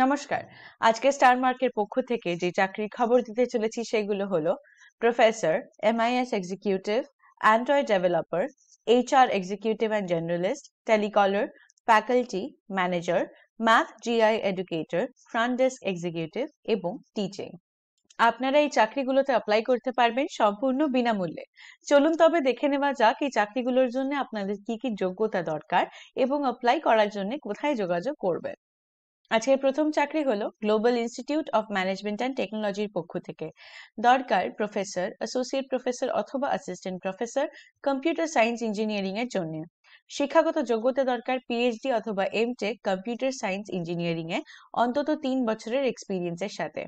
নমস্কার আজকে স্টার মার্কের পক্ষ থেকে যে চাকরির খবর দিতে চলেছি সেগুলো হলো professor MIS executive android developer HR executive and journalist telecaller faculty manager math GI educator front desk executive এবং টিচিং আপনারা এই চাকরিগুলোতে অ্যাপ্লাই করতে পারবেন সম্পূর্ণ বিনামূল্যে চলুন তবে দেখে নেওয়া যাক এই চাকরিগুলোর জন্য আপনাদের কি কি যোগ্যতা দরকার এবং অ্যাপ্লাই করার জন্য কোথায় যোগাযোগ করবেন আজকের প্রথম চাকরি হলো global institute of management and টেকনোলজির পক্ষ থেকে দরকার প্রফেসর অ্যাসোসিয়েট প্রফেসর অথবা assistant professor computer science engineering এর জন্য শিক্ষাগত যোগ্যতা দরকার পিএইচডি অথবা এমটেক কম্পিউটার সায়েন্স ইঞ্জিনিয়ারিং এ অন্তত তিন বছরের এক্সপিরিয়েন্সের সাথে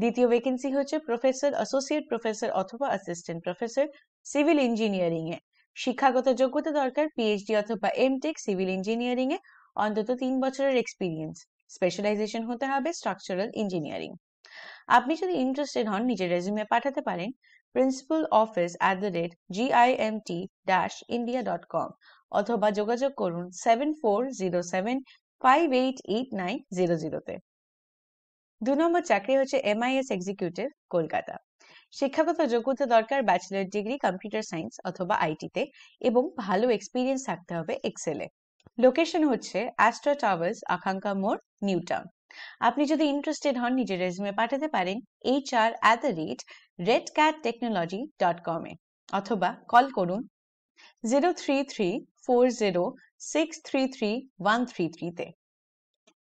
দ্বিতীয় ভ্যাকেন্সি হচ্ছে প্রফেসর অ্যাসোসিয়েট প্রফেসর অথবা অ্যাসিস্ট্যান্ট প্রফেসর সিভিল ইঞ্জিনিয়ারিং এ শিক্ষাগত যোগ্যতা দরকার পিএইচডি অথবা এমটেক সিভিল ইঞ্জিনিয়ারিং এ অন্তত তিন বছরের এক্সপিরিয়েন্স স্পেশালাইজেশন হতে হবে স্ট্রাকচারাল ইঞ্জিনিয়ারিং আপনি যদি ইন্টারেস্টেড হন নিজের রেজিউমে পাঠাতে পারেন principal office at the rate GIMT dash India dot com অথবা যোগাযোগ করুন seven four zero seven five eight eight nine zero জিরোতে দু নম্বর চাকরি হচ্ছে এমআইএস এক্সিকিউটিভ কলকাতা শিক্ষাগত যোগ্যতা দরকার ব্যাচেলর ডিগ্রি কম্পিউটার সায়েন্স অথবা আইটিতে এবং ভালো এক্সপিরিয়েন্স থাকতে হবে এক্সেলে লোকেশন হচ্ছে অ্যাস্ট্রা টাওয়ার্স আকাঙ্ক্ষা মোড় নিউ টাউন আপনি যদি ইন্টারেস্টেড হন নিজের রেজুমে পাঠাতে পারেন H R at the rate red cat technology dot কমে অথবা কল করুন zero three three four zero six three three one three থ্রিতে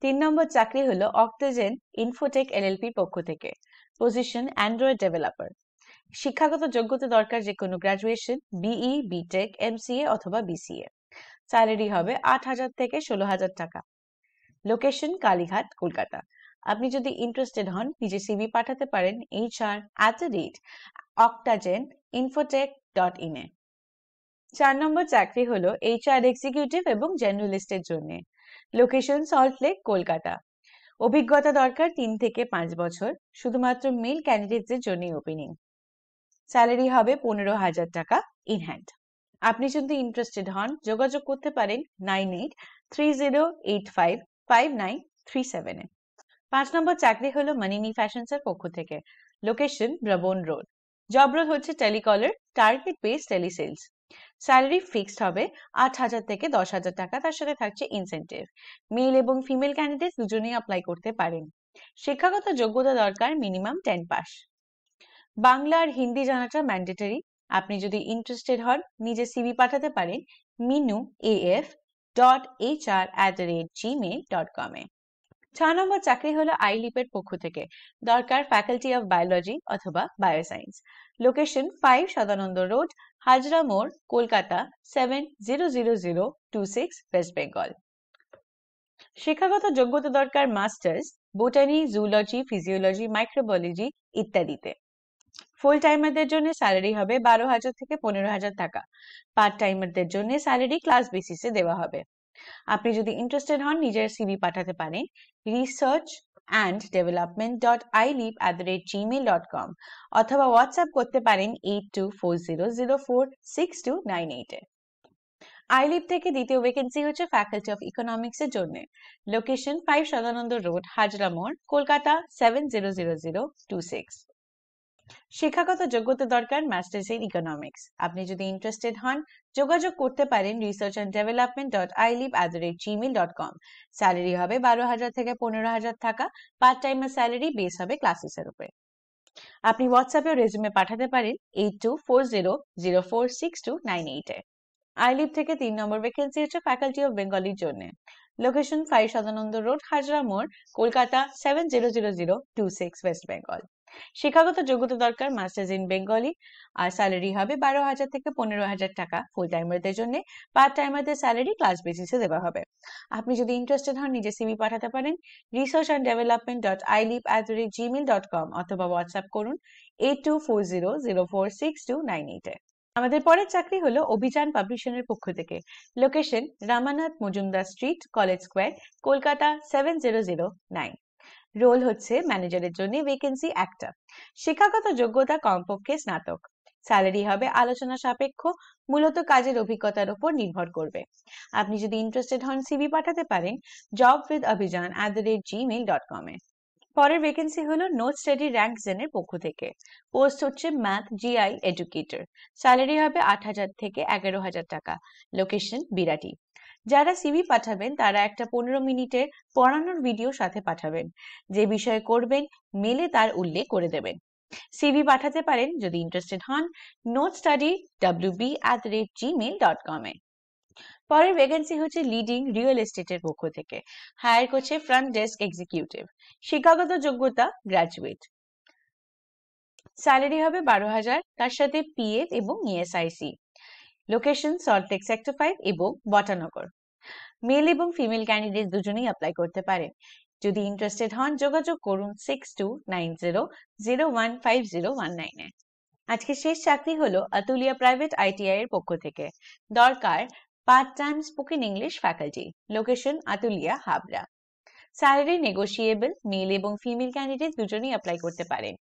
তিন নম্বর চাকরি হলো অক্টোজেন ইনফোটেক এলএলপির পক্ষ থেকে পজিশন অ্যান্ড্রয়েড ডেভেলপার শিক্ষাগত যোগ্যতা দরকার যে কোনো গ্র্যাজুয়েশন বিই বিটেক এমসিএ অথবা বিসিএ স্যালারি হবে আট হাজার থেকে ষোলো হাজার টাকা লোকেশন কালীঘাট কলকাতা আপনি যদি ইন্টারেস্টেড হন নিজে সিবি পাঠাতে পারেন H R at the rate Octagen Infotech dot in এ চার নম্বর চাকরি হলো আর এক্সিকিউটিভ এবং জার্নালিস্টের জন্য লোকেশন সল্টলেক কলকাতা অভিজ্ঞতা দরকার তিন থেকে পাঁচ বছর শুধুমাত্র মেল ক্যান্ডিডেটদের জন্য ওপেনিং স্যালারি হবে পনেরো হাজার টাকা ইন হ্যান্ড আপনি যদি ইন্টারেস্টেড হন যোগাযোগ করতে পারেন nine eight three zero eight five five nine three সেভেনে পাঁচ নম্বর চাকরি হলো মানিনী এর পক্ষ থেকে location Brabourne road job role হচ্ছে telecaller target base telesales salary fixed হবে আট হাজার থেকে দশ হাজার টাকা তার সাথে থাকছে ইনসেন্টিভ মেল এবং ফিমেল ক্যান্ডিডেট দুজনেই অ্যাপ্লাই করতে পারেন শিক্ষাগত যোগ্যতা দরকার মিনিমাম টেন পাস বাংলা আর হিন্দি জানাটা ম্যান্ডেটরি আপনি যদি ইন্টারেস্টেড হন নিজে সিভি পাঠাতে পারেন Minu AF dot H R at the rate Gmail dot com এ ছ নম্বর চাকরি হলো আইলিপের e পক্ষ থেকে দরকার ফ্যাকাল্টি অফ বায়োলজি অথবা science location five Sadananda road Hazra মোড় Kolkata seven zero zero zero two six West Bengal শিক্ষাগত যোগ্যতা দরকার masters botany zoology physiology microbiology ইত্যাদিতে ফুল টাইমারদের জন্য স্যালারি হবে বারো হাজার থেকে পনেরো হাজার টাকা পার্ট টাইমারদের জন্য স্যালারি ক্লাস বেসিসে দেওয়া হবে আপনি যদি ইন্টারেস্টেড হন নিজের সিভি পাঠাতে পারেন research and development dot I leap at the rate Gmail dot com অথবা হোয়াটসঅ্যাপ করতে পারেন eight two four zero zero four six two nine এইটে আইলিভ থেকে দ্বিতীয় ভ্যাকেন্সি হচ্ছে ফ্যাকাল্টি অফ ইকোনমিক্স এর জন্য location five Sadananda road Hazra মোড় Kolkata seven zero zero zero two six শিক্ষাগত যোগ্যতা দরকার মাস্টার্স ইন ইকোনমিক্স আপনি যদি ইন্টারেস্টেড হন যোগাযোগ করতে পারেন research and development dot iLeap at the rate Gmail dot com salary হবে বারো হাজার থেকে পনেরো হাজার টাকা পার্ট টাইম এর স্যালারি বেস হবে ক্লাসেসের উপরে আপনি হোয়াটসঅ্যাপেও রেজুমে পাঠাতে পারেন eight two four zero zero four six two nine এইটে আইলিভ থেকে তিন নম্বর ভ্যাকেন্সি হচ্ছে ফ্যাকাল্টি অফ বেঙ্গলির জন্য location five Sadananda road Hazra মোড় Kolkata seven zero zero zero two six West Bengal শিক্ষাগত যোগ্যতা দরকার মাস্টার্স ইন বেঙ্গলি আর স্যালারি হবে বারো হাজার থেকে পনেরো হাজার টাকা ফুল টাইমারদের জন্য পার্ট টাইমারদের স্যালারি ক্লাস বেসিসে দেওয়া হবে আপনি যদি ইন্টারেস্টেড হন নিজে সিভি পাঠাতে পারেন research and development dot leap at the rate Gmail dot com অথবা হোয়াটসঅ্যাপ করুন eight two four zero zero four six two nine এইটে আমাদের পরের চাকরি হলো অভিযান পাবলিশনের পক্ষ থেকে location Ramanath Majumdar street college square Kolkata seven zero zero nine role হচ্ছে ম্যানেজারের জন্য ভ্যাকেন্সি একটা শিক্ষাগত যোগ্যতা কমপক্ষে স্নাতক স্যালারি হবে আলোচনা সাপেক্ষ মূলত কাজের অভিজ্ঞতার উপর নির্ভর করবে আপনি যদি ইন্টারেস্টেড হন সিভি পাঠাতে পারেন job with Abhijan at the rate Gmail dot পরের ভ্যাকেন্সি হলো নো স্টাডি র্যাঙ্ক জেনের পক্ষ থেকে পোস্ট হচ্ছে ম্যাথ জিআই এডুকেটর স্যালারি হবে আট হাজার থেকে এগারো হাজার টাকা লোকেশন বিরাটি যারা সিভি পাঠাবেন তারা একটা পনেরো মিনিটের পড়ানোর ভিডিও সাথে পাঠাবেন যে বিষয়ে করবেন মেলে তার উল্লেখ করে দেবেন সিভি পাঠাতে পারেন যদি ইন্টারেস্টেড হন note study W B at rate Gmail dot এ পরের ভ্যাকেন্সি হচ্ছে লিডিং রিয়েল এস্টেটের পক্ষ থেকে হায়ার করছে ফ্রন্ট ডেস্ক এক্সিকিউটিভ শিক্ষাগত যোগ্যতা গ্রাজুয়েট স্যালারি হবে বারো হাজার তার সাথে পিএফ এবং ESIC e location Salt Lake sector five এবং বটানগর মেল এবং ফিমেল ক্যান্ডিডেট দুজনেই অ্যাপ্লাই করতে পারে যদি ইন্টারেস্টেড হন যোগাযোগ করুন six two nine zero zero one five zero one নাইনে আজকে শেষ চাকরি হল আতুলিয়া প্রাইভেট আইটিআই এর পক্ষ থেকে দরকার part time spoken English faculty location Atulia Habra salary negotiable male এবং ফিমেল ক্যান্ডিডেট দুজনেই অ্যাপ্লাই করতে পারেন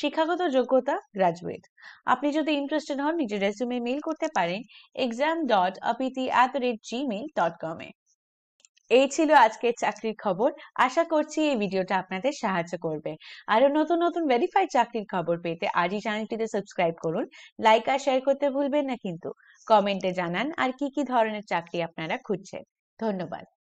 শিক্ষাগত যোগ্যতা গ্রাজুয়েট আপনি যদি ইন্টারেস্টেড হন নিজের রেজুমে মেল করতে পারেন এক্সাম ডট অপিতি অ্যাট রেট জিমেল ডট কমে এই ছিল আজকের চাকরির খবর আশা করছি এই ভিডিওটা আপনাদের সাহায্য করবে আরো নতুন নতুন ভেরিফাইড চাকরির খবর পেতে আজই চ্যানেলটিতে সাবস্ক্রাইব করুন লাইক আর শেয়ার করতে ভুলবেন না কিন্তু কমেন্টে জানান আর কি কি ধরনের চাকরি আপনারা খুঁজছেন ধন্যবাদ